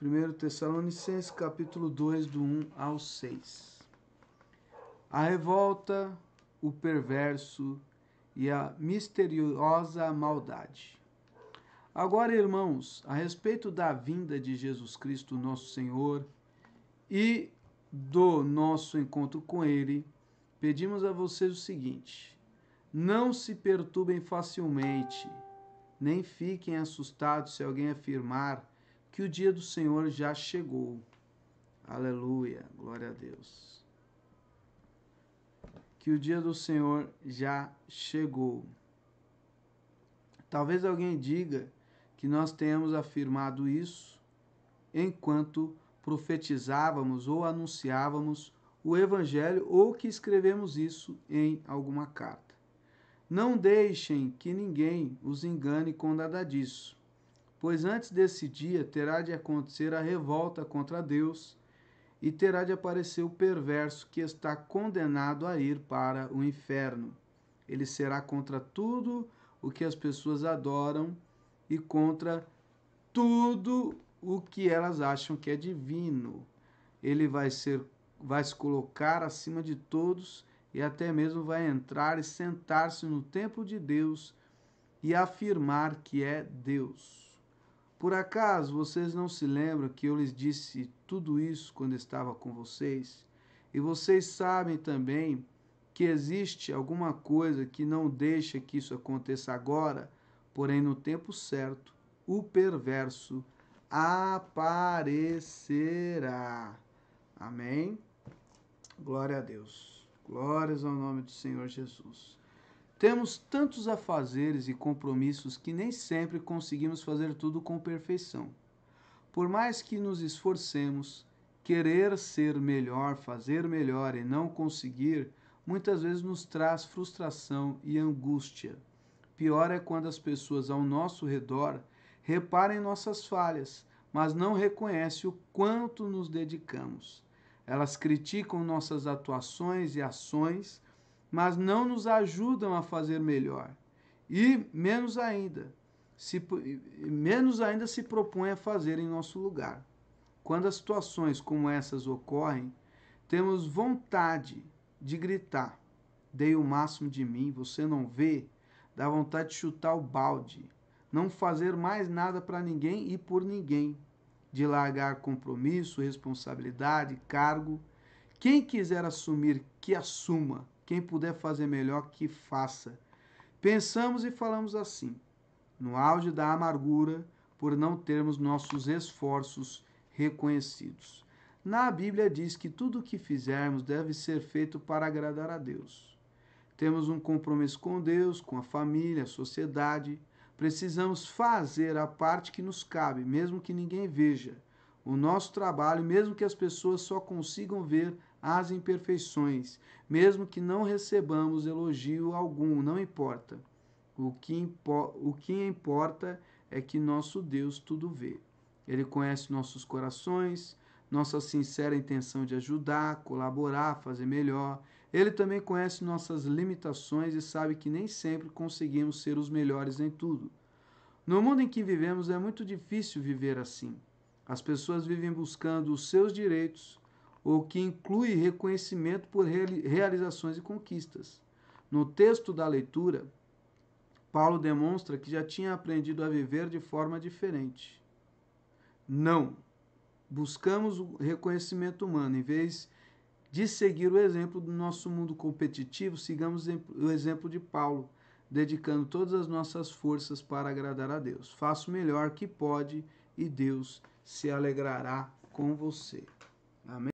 1 Tessalonicenses capítulo 2, do 1 ao 6. A revolta, o perverso e a misteriosa maldade. Agora, irmãos, a respeito da vinda de Jesus Cristo, nosso Senhor, e do nosso encontro com Ele, pedimos a vocês o seguinte: não se perturbem facilmente, nem fiquem assustados se alguém afirmar que o dia do Senhor já chegou. Aleluia, glória a Deus. Que o dia do Senhor já chegou. Talvez alguém diga que nós tenhamos afirmado isso enquanto profetizávamos ou anunciávamos o Evangelho ou que escrevemos isso em alguma carta. Não deixem que ninguém os engane com nada disso pois antes desse dia terá de acontecer a revolta contra Deus e terá de aparecer o perverso que está condenado a ir para o inferno. Ele será contra tudo o que as pessoas adoram e contra tudo o que elas acham que é divino. Ele vai ser vai se colocar acima de todos e até mesmo vai entrar e sentar-se no templo de Deus e afirmar que é Deus. Por acaso vocês não se lembram que eu lhes disse tudo isso quando estava com vocês? E vocês sabem também que existe alguma coisa que não deixa que isso aconteça agora, porém no tempo certo, o perverso aparecerá. Amém? Glória a Deus. Glórias ao nome do Senhor Jesus. Temos tantos afazeres e compromissos que nem sempre conseguimos fazer tudo com perfeição. Por mais que nos esforcemos, querer ser melhor, fazer melhor e não conseguir, muitas vezes nos traz frustração e angústia. Pior é quando as pessoas ao nosso redor reparam nossas falhas, mas não reconhecem o quanto nos dedicamos. Elas criticam nossas atuações e ações mas não nos ajudam a fazer melhor. E menos ainda, se, menos ainda se propõe a fazer em nosso lugar. Quando as situações como essas ocorrem, temos vontade de gritar: dei o máximo de mim, você não vê? Dá vontade de chutar o balde, não fazer mais nada para ninguém e por ninguém, de largar compromisso, responsabilidade, cargo. Quem quiser assumir, que assuma quem puder fazer melhor, que faça. Pensamos e falamos assim, no auge da amargura, por não termos nossos esforços reconhecidos. Na Bíblia diz que tudo o que fizermos deve ser feito para agradar a Deus. Temos um compromisso com Deus, com a família, a sociedade. Precisamos fazer a parte que nos cabe, mesmo que ninguém veja. O nosso trabalho, mesmo que as pessoas só consigam ver as imperfeições, mesmo que não recebamos elogio algum, não importa. O que, impo o que importa é que nosso Deus tudo vê. Ele conhece nossos corações, nossa sincera intenção de ajudar, colaborar, fazer melhor. Ele também conhece nossas limitações e sabe que nem sempre conseguimos ser os melhores em tudo. No mundo em que vivemos é muito difícil viver assim. As pessoas vivem buscando os seus direitos, o que inclui reconhecimento por realizações e conquistas. No texto da leitura, Paulo demonstra que já tinha aprendido a viver de forma diferente. Não buscamos o reconhecimento humano, em vez de seguir o exemplo do nosso mundo competitivo, sigamos o exemplo de Paulo, dedicando todas as nossas forças para agradar a Deus. Faça o melhor que pode e Deus se alegrará com você. Amém.